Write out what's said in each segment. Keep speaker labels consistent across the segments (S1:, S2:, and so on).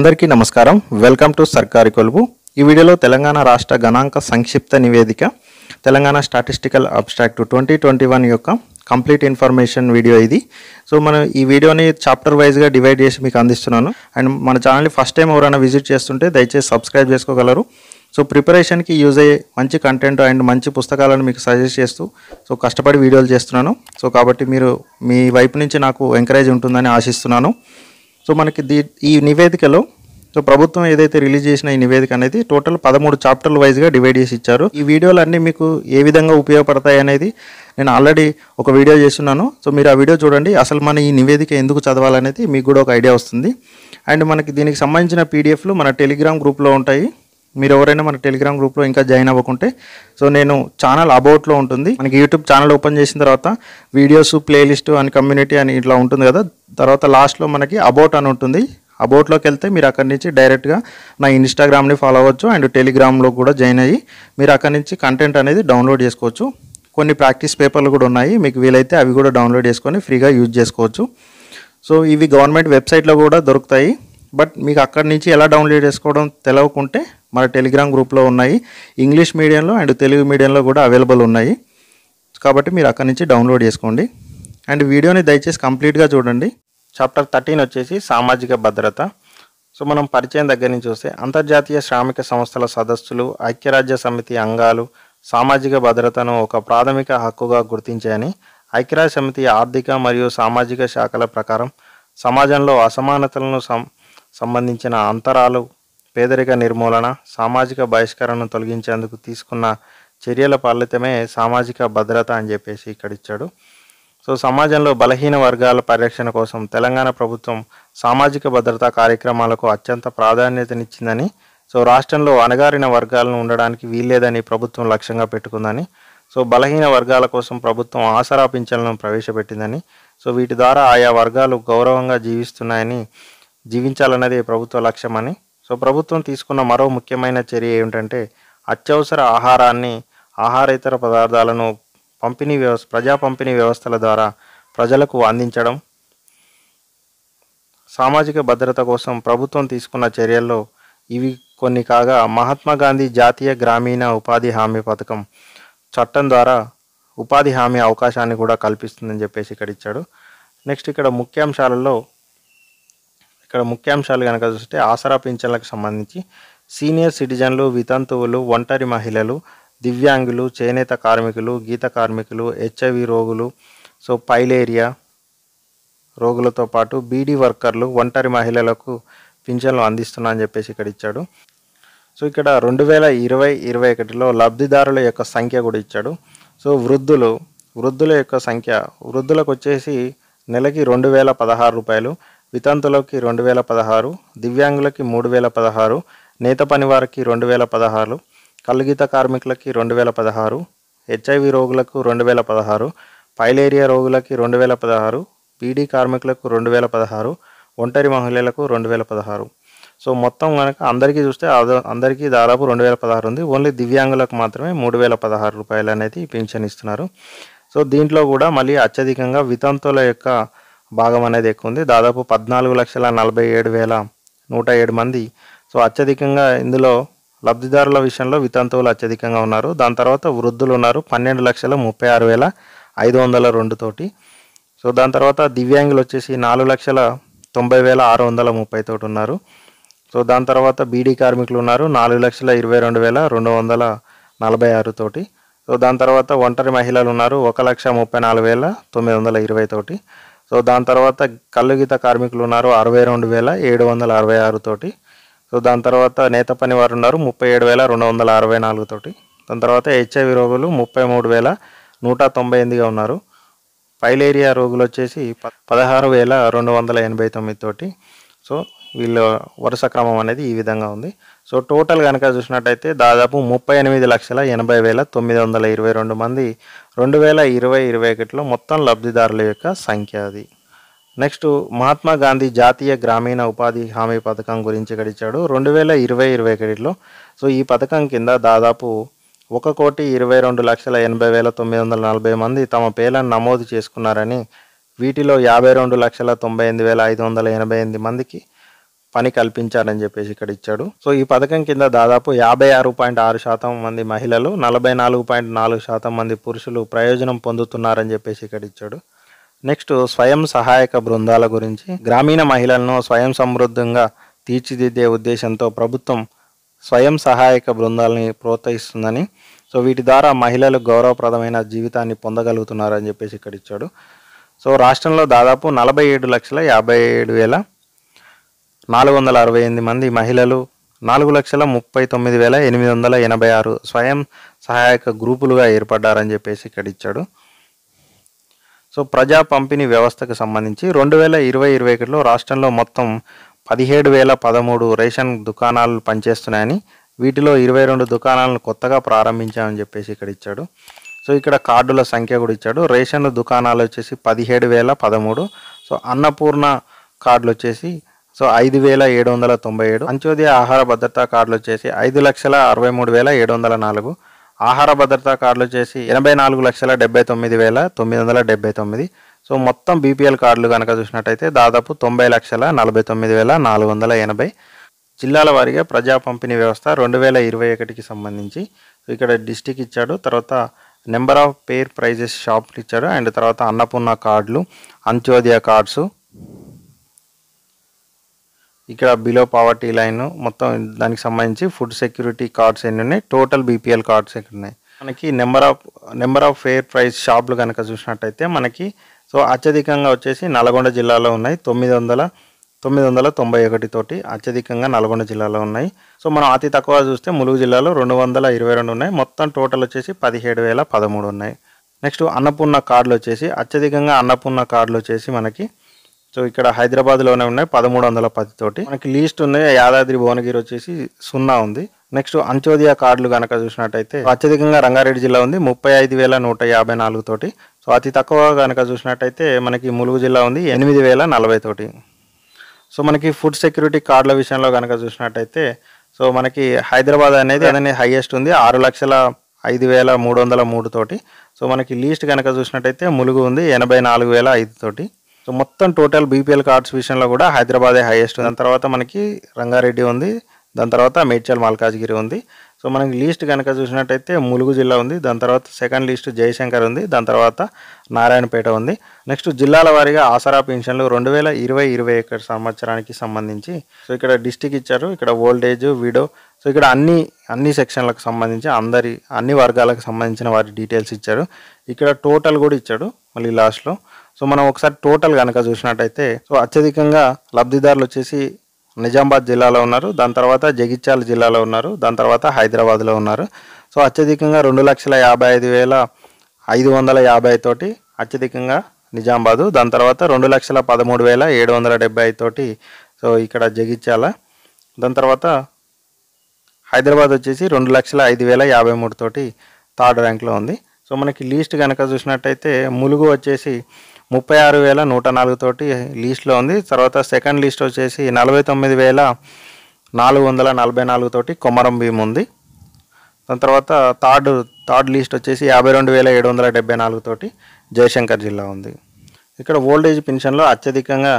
S1: అందరికీ నమస్కారం welcome to సర్కారి కొలువు ఈ వీడియోలో తెలంగాణ రాష్ట్ర గణాంక సంక్షిప్త నివేదిక Telangana statistical abstract twenty twenty one యొక్క కంప్లీట్ ఇన్ఫర్మేషన్ వీడియో ఇది సో మనం ఈ వీడియోని చాప్టర్ వైజ్గా డివైడ్ చేసి మీకు అందిస్తున్నాను అండ్ మన ఛానల్ని ఫస్ట్ టైం ఎవరైనా విజిట్ చేస్తుంటే దయచేసి సబ్స్క్రైబ్ చేసుకోగలరు సో ప్రిపరేషన్కి యూజ్ అయ్యే మంచి కంటెంట్ అండ్ మంచి పుస్తకాలను మీకు సజెస్ట్ చేస్తూ సో కష్టపడి వీడియోలు చేస్తున్నాను సో కాబట్టి మీరు మీ వైపు నుంచి నాకు ఎంకరేజ్ ఉంటుందని ఆశిస్తున్నాను సో మనకి దీ ఈ నివేదికలో సో ప్రభుత్వం ఏదైతే రిలీజ్ చేసిన ఈ నివేదిక అనేది టోటల్ పదమూడు చాప్టర్ల వైజ్గా డివైడ్ చేసి ఇచ్చారు ఈ వీడియోలు అన్నీ మీకు ఏ విధంగా ఉపయోగపడతాయి అనేది నేను ఆల్రెడీ ఒక వీడియో చేస్తున్నాను సో మీరు ఆ వీడియో చూడండి అసలు మన ఈ నివేదిక ఎందుకు చదవాలనేది మీకు కూడా ఒక ఐడియా వస్తుంది అండ్ మనకి దీనికి సంబంధించిన పీడిఎఫ్లు మన టెలిగ్రామ్ గ్రూప్లో ఉంటాయి మీరు ఎవరైనా మన టెలిగ్రామ్ గ్రూప్లో ఇంకా జాయిన్ అవ్వకుంటే సో నేను ఛానల్ అబౌట్లో ఉంటుంది మనకి యూట్యూబ్ ఛానల్ ఓపెన్ చేసిన తర్వాత వీడియోస్ ప్లేలిస్ట్ అని కమ్యూనిటీ అని ఇట్లా ఉంటుంది కదా తర్వాత లాస్ట్లో మనకి అబౌట్ అని ఉంటుంది అబౌట్లోకి వెళ్తే మీరు అక్కడి నుంచి డైరెక్ట్గా నా ఇన్స్టాగ్రామ్ని ఫాలో అవ్వచ్చు అండ్ టెలిగ్రామ్లో కూడా జాయిన్ అయ్యి మీరు అక్కడి నుంచి కంటెంట్ అనేది డౌన్లోడ్ చేసుకోవచ్చు కొన్ని ప్రాక్టీస్ పేపర్లు కూడా ఉన్నాయి మీకు వీలైతే అవి కూడా డౌన్లోడ్ చేసుకొని ఫ్రీగా యూజ్ చేసుకోవచ్చు సో ఇవి గవర్నమెంట్ వెబ్సైట్లో కూడా దొరుకుతాయి బట్ మీకు అక్కడి నుంచి ఎలా డౌన్లోడ్ చేసుకోవడం తెలవకుంటే మన టెలిగ్రామ్ గ్రూప్లో ఉన్నాయి ఇంగ్లీష్ మీడియంలో అండ్ తెలుగు మీడియంలో కూడా అవైలబుల్ ఉన్నాయి కాబట్టి మీరు అక్కడి నుంచి డౌన్లోడ్ చేసుకోండి అండ్ వీడియోని దయచేసి కంప్లీట్గా చూడండి చాప్టర్ థర్టీన్ వచ్చేసి సామాజిక భద్రత సో మనం పరిచయం దగ్గర నుంచి చూస్తే అంతర్జాతీయ శ్రామిక సంస్థల సదస్సులు ఐక్యరాజ్య సమితి అంగాలు సామాజిక భద్రతను ఒక ప్రాథమిక హక్కుగా గుర్తించాయని ఐక్యరాజ్య సమితి ఆర్థిక మరియు సామాజిక శాఖల ప్రకారం సమాజంలో అసమానతలను సంబంధించిన అంతరాలు పేదరిక నిర్మూలన సామాజిక బహిష్కరణను తొలగించేందుకు తీసుకున్న చర్యల ఫలితమే సామాజిక భద్రత అని చెప్పేసి ఇక్కడ ఇచ్చాడు సో సమాజంలో బలహీన వర్గాల పరిరక్షణ కోసం తెలంగాణ ప్రభుత్వం సామాజిక భద్రతా కార్యక్రమాలకు అత్యంత ప్రాధాన్యతనిచ్చిందని సో రాష్ట్రంలో అణగారిన వర్గాలను ఉండడానికి వీల్లేదని ప్రభుత్వం లక్ష్యంగా పెట్టుకుందని సో బలహీన వర్గాల కోసం ప్రభుత్వం ఆసరా పింఛన్లను ప్రవేశపెట్టిందని సో వీటి ద్వారా ఆయా వర్గాలు గౌరవంగా జీవిస్తున్నాయని జీవించాలన్నది ప్రభుత్వ లక్ష్యమని సో ప్రభుత్వం తీసుకున్న మరో ముఖ్యమైన చర్య ఏమిటంటే అత్యవసర ఆహారాన్ని ఆహారేతర పదార్థాలను పంపిణీ వ్యవస్థ ప్రజా పంపిణీ వ్యవస్థల ద్వారా ప్రజలకు అందించడం సామాజిక భద్రత కోసం ప్రభుత్వం తీసుకున్న చర్యల్లో ఇవి కొన్ని కాగా మహాత్మా గాంధీ జాతీయ గ్రామీణ ఉపాధి హామీ పథకం చట్టం ద్వారా ఉపాధి హామీ అవకాశాన్ని కూడా కల్పిస్తుందని చెప్పేసి ఇక్కడ ఇచ్చాడు నెక్స్ట్ ఇక్కడ ముఖ్యాంశాలలో ఇక్కడ ముఖ్యాంశాలు కనుక చూస్తే ఆసరా పింఛన్లకు సంబంధించి సీనియర్ సిటిజన్లు వితంతువులు ఒంటరి మహిళలు దివ్యాంగులు చేనేత కార్మికులు గీత కార్మికులు హెచ్ఐవి రోగులు సో పైలేరియా రోగులతో పాటు బీడీ వర్కర్లు ఒంటరి మహిళలకు పింఛన్లు అందిస్తున్నా అని చెప్పేసి ఇక్కడ ఇచ్చాడు సో ఇక్కడ రెండు వేల ఇరవై ఇరవై ఒకటిలో లబ్ధిదారుల యొక్క సంఖ్య కూడా ఇచ్చాడు సో వృద్ధులు వృద్ధుల యొక్క సంఖ్య వృద్ధులకు వచ్చేసి నెలకి రెండు వేల పదహారు రూపాయలు వితంతులకి రెండు వేల పదహారు దివ్యాంగులకి మూడు వేల పదహారు నేత పనివారికి రెండు వేల పదహారు కలుగిత కార్మికులకి రెండు వేల పదహారు హెచ్ఐవి రోగులకు రెండు వేల పదహారు పైలేరియా రోగులకి రెండు వేల పదహారు పీడీ కార్మికులకు రెండు వేల పదహారు ఒంటరి మహిళలకు రెండు వేల పదహారు సో మొత్తం కనుక అందరికీ చూస్తే అందరికీ దాదాపు రెండు వేల పదహారు ఉంది ఓన్లీ దివ్యాంగులకు మాత్రమే మూడు వేల పదహారు రూపాయలు అనేది పింఛన్ ఇస్తున్నారు సో దీంట్లో కూడా మళ్ళీ అత్యధికంగా వితంతుల యొక్క భాగం అనేది ఎక్కువ ఉంది దాదాపు పద్నాలుగు లక్షల నలభై ఏడు వేల నూట ఏడు మంది సో అత్యధికంగా ఇందులో లబ్ధిదారుల విషయంలో వితంతువులు అత్యధికంగా ఉన్నారు దాని తర్వాత వృద్ధులు ఉన్నారు పన్నెండు లక్షల ముప్పై ఆరు వేల ఐదు వందల రెండు తోటి సో దాని తర్వాత దివ్యాంగులు వచ్చేసి నాలుగు లక్షల తొంభై వేల ఆరు వందల ముప్పై తోటి ఉన్నారు సో దాని తర్వాత బీడీ కార్మికులు ఉన్నారు నాలుగు లక్షల ఇరవై రెండు వేల రెండు వందల నలభై ఆరు తోటి సో దాని తర్వాత ఒంటరి మహిళలు ఉన్నారు ఒక లక్ష ముప్పై నాలుగు వేల తొమ్మిది వందల ఇరవై తోటి సో దాని తర్వాత కల్లుగీత కార్మికులు ఉన్నారు అరవై రెండు వేల ఏడు వందల అరవై ఆరుతోటి సో దాని తర్వాత నేత పని వారు ఉన్నారు ముప్పై ఏడు వేల రెండు వందల అరవై నాలుగు తోటి దాని తర్వాత హెచ్ఐవి రోగులు ముప్పై మూడు వేల నూట తొంభై ఎనిమిదిగా ఉన్నారు పైలేరియా రోగులు వచ్చేసి పదహారు వేల రెండు వందల ఎనభై తొమ్మిది తోటి సో వీళ్ళ వరుస క్రమం అనేది ఈ విధంగా ఉంది సో టోటల్ కనుక చూసినట్టయితే దాదాపు ముప్పై ఎనిమిది లక్షల ఎనభై వేల తొమ్మిది వందల ఇరవై రెండు మంది రెండు వేల ఇరవై ఇరవై ఒకటిలో మొత్తం లబ్ధిదారుల యొక్క సంఖ్య అది నెక్స్ట్ మహాత్మా గాంధీ జాతీయ గ్రామీణ ఉపాధి హామీ పథకం గురించి గడిచాడు రెండు వేల ఇరవై ఇరవై ఒకటిలో సో ఈ పథకం కింద దాదాపు ఒక కోటి ఇరవై రెండు లక్షల ఎనభై వేల తొమ్మిది వందల నలభై మంది తమ పేర్లను నమోదు చేసుకున్నారని వీటిలో యాభై రెండు లక్షల తొంభై ఎనిమిది వేల ఐదు వందల ఎనభై ఎనిమిది మందికి పని కల్పించారని చెప్పేసి ఇక్కడ ఇచ్చాడు సో ఈ పథకం కింద దాదాపు యాభై ఆరు పాయింట్ ఆరు శాతం మంది మహిళలు నలభై నాలుగు పాయింట్ నాలుగు శాతం మంది పురుషులు ప్రయోజనం పొందుతున్నారని చెప్పేసి ఇక్కడ ఇచ్చాడు నెక్స్ట్ స్వయం సహాయక బృందాల గురించి గ్రామీణ మహిళలను స్వయం సమృద్ధంగా తీర్చిదిద్దే ఉద్దేశంతో ప్రభుత్వం స్వయం సహాయక బృందాలని ప్రోత్సహిస్తుందని సో వీటి ద్వారా మహిళలు గౌరవప్రదమైన జీవితాన్ని పొందగలుగుతున్నారని చెప్పేసి ఇక్కడ ఇచ్చాడు సో రాష్ట్రంలో దాదాపు నలభై ఏడు లక్షల యాభై ఏడు వేల నాలుగు వందల అరవై ఎనిమిది మంది మహిళలు నాలుగు లక్షల ముప్పై తొమ్మిది వేల ఎనిమిది వందల ఎనభై ఆరు స్వయం సహాయక గ్రూపులుగా ఏర్పడ్డారని చెప్పేసి ఇక్కడ ఇచ్చాడు సో ప్రజా పంపిణీ వ్యవస్థకు సంబంధించి రెండు వేల ఇరవై ఇరవై ఒకటిలో రాష్ట్రంలో మొత్తం పదిహేడు వేల పదమూడు రేషన్ దుకాణాలు పనిచేస్తున్నాయని వీటిలో ఇరవై రెండు దుకాణాలను కొత్తగా ప్రారంభించామని చెప్పేసి ఇక్కడ ఇచ్చాడు సో ఇక్కడ కార్డుల సంఖ్య కూడా ఇచ్చాడు రేషన్ దుకాణాలు వచ్చేసి పదిహేడు వేల పదమూడు సో అన్నపూర్ణ కార్డులు వచ్చేసి సో ఐదు వేల ఏడు వందల తొంభై ఏడు అంత్యోదయ ఆహార భద్రతా కార్డులు వచ్చేసి ఐదు లక్షల అరవై మూడు వేల ఏడు వందల నాలుగు ఆహార భద్రతా కార్డులు వచ్చేసి ఎనభై నాలుగు లక్షల డెబ్బై తొమ్మిది వేల తొమ్మిది వందల డెబ్బై తొమ్మిది సో మొత్తం బీపీఎల్ కార్డులు కనుక చూసినట్టయితే దాదాపు తొంభై లక్షల నలభై తొమ్మిది వేల నాలుగు వందల ఎనభై జిల్లాల వారీగా ప్రజా పంపిణీ వ్యవస్థ రెండు వేల ఇరవై ఒకటికి సంబంధించి ఇక్కడ డిస్టిక్ ఇచ్చాడు తర్వాత నెంబర్ ఆఫ్ పేర్ ప్రైజెస్ షాప్లు ఇచ్చాడు అండ్ తర్వాత అన్నపూర్ణ కార్డులు అంత్యోదయ కార్డ్స్ ఇక్కడ బిలో పావర్టీ లైన్ మొత్తం దానికి సంబంధించి ఫుడ్ సెక్యూరిటీ కార్డ్స్ ఎన్ని ఉన్నాయి టోటల్ బీపీఎల్ కార్డ్స్ ఎక్కడ ఉన్నాయి మనకి number of number of fair price షాపులు కనుక చూసినట్టయితే మనకి సో అత్యధికంగా వచ్చేసి నల్గొండ జిల్లాలో ఉన్నాయి తొమ్మిది వందల తొమ్మిది వందల తొంభై ఒకటితోటి అత్యధికంగా నల్గొండ జిల్లాలో ఉన్నాయి సో మనం అతి తక్కువ చూస్తే ములుగు జిల్లాలో రెండు వందల ఇరవై రెండు ఉన్నాయి మొత్తం టోటల్ వచ్చేసి పదిహేడు వేల పదమూడు ఉన్నాయి నెక్స్ట్ అన్నపూర్ణ కార్డులు వచ్చేసి అత్యధికంగా అన్నపూర్ణ కార్డులు వచ్చేసి మనకి సో ఇక్కడ హైదరాబాద్లోనే ఉన్నాయి పదమూడు వందల పది తోటి మనకి లీస్ట్ ఉన్నాయి యాదాద్రి భువనగిరి వచ్చేసి సున్నా ఉంది నెక్స్ట్ అంచోదయ కార్డులు కనుక చూసినట్టయితే అత్యధికంగా రంగారెడ్డి జిల్లా ఉంది ముప్పై ఐదు వేల నూట యాభై నాలుగు తోటి సో అతి తక్కువ కనుక చూసినట్టయితే మనకి ములుగు జిల్లా ఉంది ఎనిమిది వేల నలభై తోటి సో మనకి ఫుడ్ సెక్యూరిటీ కార్డుల విషయంలో కనుక చూసినట్టయితే సో మనకి హైదరాబాద్ అనేది అదనే హైయెస్ట్ ఉంది ఆరు లక్షల ఐదు వేల మూడు వందల మూడు తోటి సో మనకి లీస్ట్ కనుక చూసినట్టయితే ములుగు ఉంది ఎనభై నాలుగు వేల ఐదు తోటి సో మొత్తం టోటల్ బీపీఎల్ కార్డ్స్ విషయంలో కూడా హైదరాబాదే హైయెస్ట్ దాని తర్వాత మనకి రంగారెడ్డి ఉంది దాని తర్వాత మేడ్చల్ మల్కాజ్గిరి ఉంది సో మనకి లీస్ట్ కనుక చూసినట్టయితే ములుగు జిల్లా ఉంది దాని తర్వాత సెకండ్ లీస్ట్ జయశంకర్ ఉంది దాని తర్వాత నారాయణపేట ఉంది నెక్స్ట్ జిల్లాల వారీగా ఆసరా పెన్షన్లు రెండు వేల ఇరవై ఇరవై ఒకటి సంవత్సరానికి సంబంధించి సో ఇక్కడ డిస్టిక్ ఇచ్చారు ఇక్కడ ఓల్డేజ్ విడో సో ఇక్కడ అన్ని అన్ని సెక్షన్లకు సంబంధించి అందరి అన్ని వర్గాలకు సంబంధించిన వారి డీటెయిల్స్ ఇచ్చారు ఇక్కడ టోటల్ కూడా ఇచ్చాడు మళ్ళీ లాస్ట్లో సో మనం ఒకసారి టోటల్ కనుక చూసినట్టయితే సో అత్యధికంగా లబ్ధిదారులు వచ్చేసి నిజామాబాద్ జిల్లాలో ఉన్నారు దాని తర్వాత జగిత్యాల జిల్లాలో ఉన్నారు దాని తర్వాత హైదరాబాద్లో ఉన్నారు సో అత్యధికంగా రెండు లక్షల యాభై ఐదు వేల ఐదు వందల యాభై తోటి అత్యధికంగా నిజామాబాదు దాని తర్వాత రెండు లక్షల పదమూడు వేల ఏడు వందల డెబ్బై తోటి సో ఇక్కడ జగిత్యాల దాని తర్వాత హైదరాబాద్ వచ్చేసి రెండు లక్షల ఐదు వేల యాభై మూడు తోటి థర్డ్ ర్యాంక్లో ఉంది సో మనకి లీస్ట్ కనుక చూసినట్టయితే ములుగు వచ్చేసి ముప్పై ఆరు వేల నూట నాలుగు తోటి లీస్ట్లో ఉంది తర్వాత సెకండ్ లిస్ట్ వచ్చేసి నలభై తొమ్మిది వేల నాలుగు వందల నలభై నాలుగు తోటి కొమరం భీం ఉంది దాని తర్వాత థర్డ్ థర్డ్ లిస్ట్ వచ్చేసి యాభై రెండు వేల ఏడు వందల డెబ్బై తోటి జయశంకర్ జిల్లా ఉంది ఇక్కడ ఓల్డేజ్ పెన్షన్లో అత్యధికంగా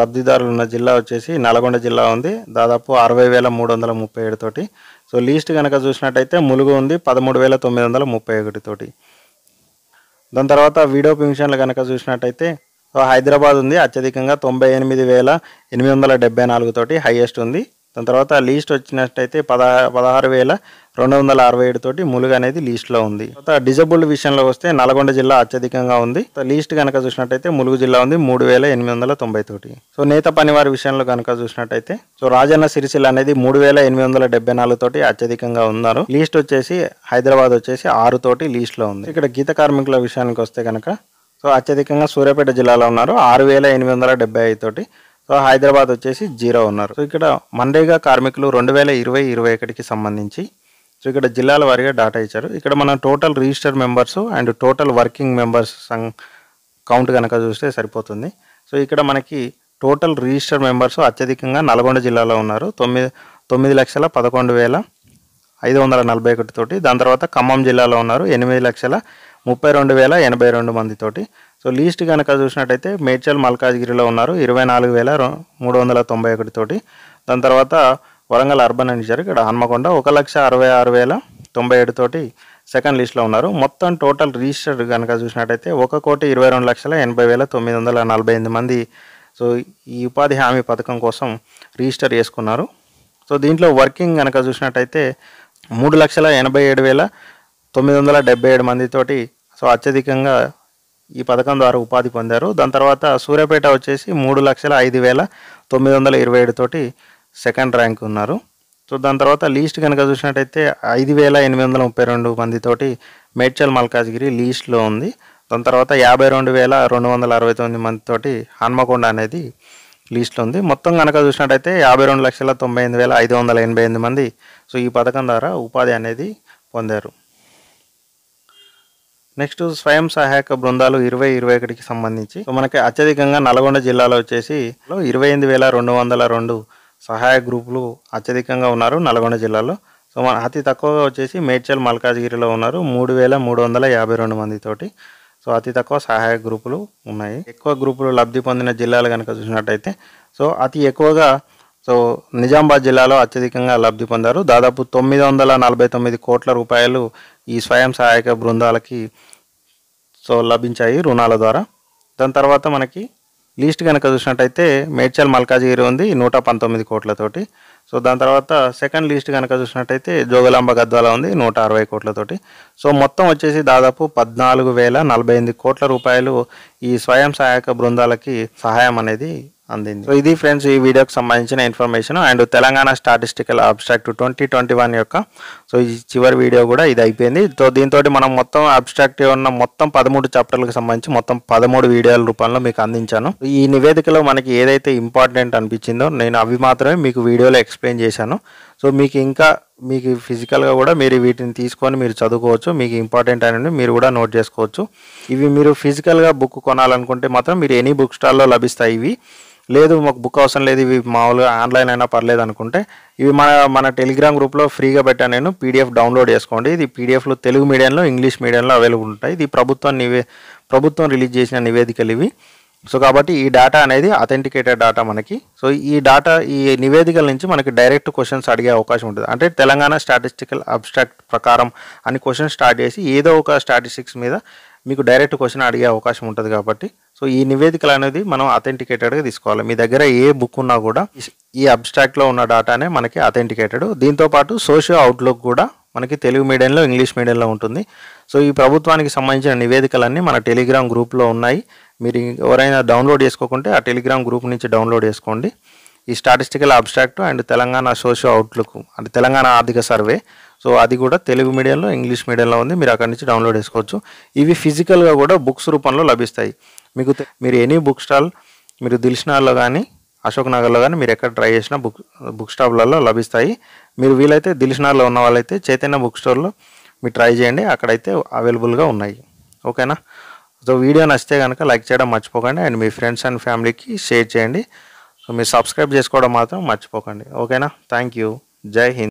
S1: లబ్ధిదారులు ఉన్న జిల్లా వచ్చేసి నల్గొండ జిల్లా ఉంది దాదాపు అరవై వేల మూడు వందల ముప్పై ఏడుతోటి సో లీస్ట్ కనుక చూసినట్టయితే ములుగు ఉంది పదమూడు వేల తొమ్మిది వందల ముప్పై ఒకటి తోటి దాని తర్వాత వీడియో పెన్షన్లు కనుక చూసినట్టయితే హైదరాబాద్ ఉంది అత్యధికంగా తొంభై ఎనిమిది వేల ఎనిమిది వందల డెబ్బై నాలుగుతోటి హైయెస్ట్ ఉంది దాని తర్వాత లీస్ట్ వచ్చినట్టయితే పదహా పదహారు వేల రెండు వందల అరవై ఏడు తోటి ములుగు అనేది లీస్ట్లో ఉంది తర్వాత డిజబుల్డ్ విషయంలో వస్తే నల్గొండ జిల్లా అత్యధికంగా ఉంది లీస్ట్ కనుక చూసినట్టయితే ములుగు జిల్లా ఉంది మూడు వేల ఎనిమిది వందల తొంభై తోటి సో నేత పనివారి విషయంలో కనుక చూసినట్టయితే సో రాజన్న సిరిసిల్ అనేది మూడు వేల ఎనిమిది వందల డెబ్బై నాలుగు తోటి అత్యధికంగా ఉన్నారు లీస్ట్ వచ్చేసి హైదరాబాద్ వచ్చేసి ఆరు తోటి లీస్ట్లో ఉంది ఇక్కడ గీత కార్మికుల విషయానికి వస్తే కనుక సో అత్యధికంగా సూర్యాపేట జిల్లాలో ఉన్నారు ఆరు వేల ఎనిమిది వందల డెబ్బై ఐదు తోటి సో హైదరాబాద్ వచ్చేసి జీరో ఉన్నారు సో ఇక్కడ మన్రేగా కార్మికులు రెండు వేల ఇరవై ఇరవై ఒకటికి సంబంధించి సో ఇక్కడ జిల్లాల వారిగా డాటా ఇచ్చారు ఇక్కడ మన total register members and total working members count కనుక చూస్తే సరిపోతుంది సో ఇక్కడ మనకి టోటల్ రిజిస్టర్ మెంబర్స్ అత్యధికంగా నల్గొండ జిల్లాలో ఉన్నారు తొమ్మిది తొమ్మిది లక్షల పదకొండు వేల ఐదు వందల నలభై ఒకటితోటి దాని తర్వాత ఖమ్మం జిల్లాలో ఉన్నారు ఎనిమిది లక్షల ముప్పై రెండు వేల ఎనభై రెండు మందితోటి సో లీస్ట్ కనుక చూసినట్టయితే మేడ్చల్ మల్కాజ్గిరిలో ఉన్నారు ఇరవై నాలుగు వేల మూడు వందల తొంభై ఒకటితోటి దాని తర్వాత వరంగల్ అర్బన్ అని చెప్పారు ఇక్కడ హన్మకొండ ఒక లక్ష అరవై ఆరు వేల తొంభై ఏడుతోటి సెకండ్ లిస్ట్లో ఉన్నారు మొత్తం టోటల్ రిజిస్టర్డ్ కనుక చూసినట్టయితే ఒక కోటి ఇరవై రెండు లక్షల ఎనభై వేల తొమ్మిది వందల నలభై ఎనిమిది మంది సో ఈ ఉపాధి హామీ పథకం కోసం రిజిస్టర్ చేసుకున్నారు సో దీంట్లో వర్కింగ్ కనుక చూసినట్టయితే మూడు లక్షల ఎనభై ఏడు వేల తొమ్మిది వందల డెబ్బై ఏడు మందితోటి సో అత్యధికంగా ఈ పథకం ద్వారా ఉపాధి పొందారు దాని తర్వాత సూర్యాపేట వచ్చేసి మూడు లక్షల ఐదు వేల తొమ్మిది వందల ఇరవై ఏడుతోటి సెకండ్ ర్యాంక్ ఉన్నారు సో దాని తర్వాత లీస్ట్ కనుక చూసినట్టయితే ఐదు వేల ఎనిమిది వందల ముప్పై రెండు మందితోటి మేడ్చల్ మల్కాజ్గిరి లీస్ట్లో ఉంది దాని తర్వాత యాభై రెండు వేల రెండు వందల అరవై తొమ్మిది మందితోటి హన్మకొండ అనేది లీస్ట్లో ఉంది మొత్తం కనుక చూసినట్టయితే యాభై రెండు లక్షల తొంభై ఎనిమిది వేల ఐదు వందల ఎనభై ఎనిమిది మంది సో ఈ పథకం ద్వారా ఉపాధి అనేది పొందారు నెక్స్ట్ స్వయం సహాయక బృందాలు ఇరవై ఇరవై ఒకటికి సంబంధించి సో మనకి అత్యధికంగా నల్గొండ జిల్లాలో వచ్చేసి ఇరవై ఎనిమిది వేల రెండు వందల రెండు సహాయ గ్రూపులు అత్యధికంగా ఉన్నారు నల్గొండ జిల్లాలో సో మన అతి తక్కువగా వచ్చేసి మేడ్చల్ మల్కాజ్గిరిలో ఉన్నారు మూడు వేల మూడు వందల యాభై రెండు మందితోటి సో అతి తక్కువ సహాయ గ్రూపులు ఉన్నాయి ఎక్కువ గ్రూపులు లబ్ధి పొందిన జిల్లాలు కనుక చూసినట్టయితే సో అతి ఎక్కువగా సో నిజామాబాద్ జిల్లాలో అత్యధికంగా లబ్ధి పొందారు దాదాపు తొమ్మిది వందల నలభై తొమ్మిది కోట్ల రూపాయలు ఈ స్వయం సహాయక బృందాలకి సో లభించాయి రుణాల ద్వారా దాని తర్వాత మనకి లీస్ట్ కనుక చూసినట్టయితే మేడ్చల్ మల్కాజిగిరి ఉంది నూట పంతొమ్మిది కోట్లతోటి సో దాని తర్వాత సెకండ్ లీస్ట్ కనుక చూసినట్టయితే జోగులాంబ గద్వాల ఉంది నూట అరవై కోట్లతోటి సో మొత్తం వచ్చేసి దాదాపు పద్నాలుగు వేల నలభై ఎనిమిది కోట్ల రూపాయలు ఈ స్వయం సహాయక బృందాలకి సహాయం అనేది అందింది సో ఇది ఫ్రెండ్స్ ఈ వీడియోకి సంబంధించిన information and Telangana statistical abstract twenty twenty one యొక్క సో ఈ చివరి వీడియో కూడా ఇది అయిపోయింది సో దీంతో మనం మొత్తం అబ్స్ట్రాక్ట్ ఉన్న మొత్తం పదమూడు చాప్టర్లకు సంబంధించి మొత్తం పదమూడు వీడియోల రూపంలో మీకు అందించాను ఈ నివేదికలో మనకి ఏదైతే ఇంపార్టెంట్ అనిపించిందో నేను అవి మాత్రమే మీకు వీడియోలో ఎక్స్ప్లెయిన్ చేశాను సో మీకు ఇంకా మీకు ఫిజికల్గా కూడా మీరు వీటిని తీసుకొని మీరు చదువుకోవచ్చు మీకు ఇంపార్టెంట్ అనేది మీరు కూడా నోట్ చేసుకోవచ్చు ఇవి మీరు ఫిజికల్గా బుక్ కొనాలనుకుంటే మాత్రం మీరు ఎనీ బుక్ స్టాల్లో లభిస్తాయి ఇవి లేదు మాకు బుక్ అవసరం లేదు ఇవి మామూలుగా ఆన్లైన్ అయినా పర్లేదు అనుకుంటే ఇవి మన మన టెలిగ్రామ్ గ్రూప్లో ఫ్రీగా పెట్టాను నేను పీడిఎఫ్ డౌన్లోడ్ చేసుకోండి ఇది పీడిఎఫ్లో తెలుగు మీడియంలో ఇంగ్లీష్ మీడియంలో అవైలబుల్ ఉంటాయి ఇది ప్రభుత్వం నివే ప్రభుత్వం రిలీజ్ చేసిన నివేదికలు ఇవి సో కాబట్టి ఈ డేటా అనేది అథెంటికేటెడ్ డేటా మనకి సో ఈ డేటా ఈ నివేదికల నుంచి మనకి డైరెక్ట్ క్వశ్చన్స్ అడిగే అవకాశం ఉంటుంది అంటే తెలంగాణ స్టాటిస్టికల్ అబ్స్ట్రాక్ట్ ప్రకారం అని క్వశ్చన్ స్టార్ట్ చేసి ఏదో ఒక స్టాటిస్టిక్స్ మీద మీకు డైరెక్ట్ క్వశ్చన్ అడిగే అవకాశం ఉంటుంది కాబట్టి సో ఈ నివేదికలు అనేది మనం అథెంటికేటెడ్గా తీసుకోవాలి మీ దగ్గర ఏ బుక్ ఉన్నా కూడా ఈ అబ్స్ట్రాక్ట్లో ఉన్న డాటానే మనకి అథెంటికేటెడ్ దీంతోపాటు సోషియో అవుట్లుక్ కూడా మనకి తెలుగు మీడియంలో ఇంగ్లీష్ మీడియంలో ఉంటుంది సో ఈ ప్రభుత్వానికి సంబంధించిన నివేదికలన్నీ మన టెలిగ్రామ్ గ్రూప్లో ఉన్నాయి మీరు ఎవరైనా డౌన్లోడ్ చేసుకోకుంటే ఆ టెలిగ్రామ్ గ్రూప్ నుంచి డౌన్లోడ్ చేసుకోండి ఈ statistical abstract and Telangana socio outlook అంటే తెలంగాణ ఆర్థిక సర్వే సో అది కూడా తెలుగు మీడియంలో ఇంగ్లీష్ మీడియంలో ఉంది మీరు అక్కడి నుంచి డౌన్లోడ్ చేసుకోవచ్చు ఇవి ఫిజికల్గా కూడా బుక్స్ రూపంలో లభిస్తాయి మీకు మీరు ఎనీ బుక్ స్టాల్ మీరు దిల్షనాల్లో కానీ అశోక్ నగర్లో కానీ మీరు ఎక్కడ ట్రై చేసినా బుక్ బుక్ స్టాప్లలో లభిస్తాయి మీరు వీలైతే దిల్షనాల్లో ఉన్న వాళ్ళైతే చైతన్య బుక్ స్టోర్లో మీరు ట్రై చేయండి అక్కడైతే అవైలబుల్గా ఉన్నాయి ఓకేనా సో వీడియో నచ్చితే కనుక లైక్ చేయడం మర్చిపోకండి అండ్ మీ ఫ్రెండ్స్ అండ్ ఫ్యామిలీకి షేర్ చేయండి సో మీరు సబ్స్క్రైబ్ చేసుకోవడం మాత్రం మర్చిపోకండి ఓకేనా థ్యాంక్ యూ జై హింద్